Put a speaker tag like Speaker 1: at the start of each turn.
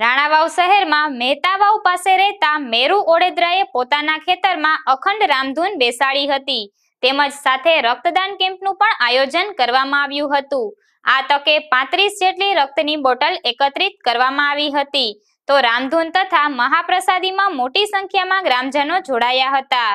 Speaker 1: રાણાવાવ શહેરમાં મહેતાવાવ પાસે રહેતા મેરુ ઓડેદરાએ પોતાના ખેતરમાં અખંડ રામધૂન બેસાડી હતી તેમજ સાથે રક્તદાન કેમ્પનું પણ આયોજન કરવામાં આવ્યું હતું આ તકે પાંત્રીસ જેટલી રક્તની બોટલ એકત્રિત કરવામાં આવી હતી તો રામધૂન તથા મહાપ્રસાદીમાં મોટી સંખ્યામાં ગ્રામજનો જોડાયા હતા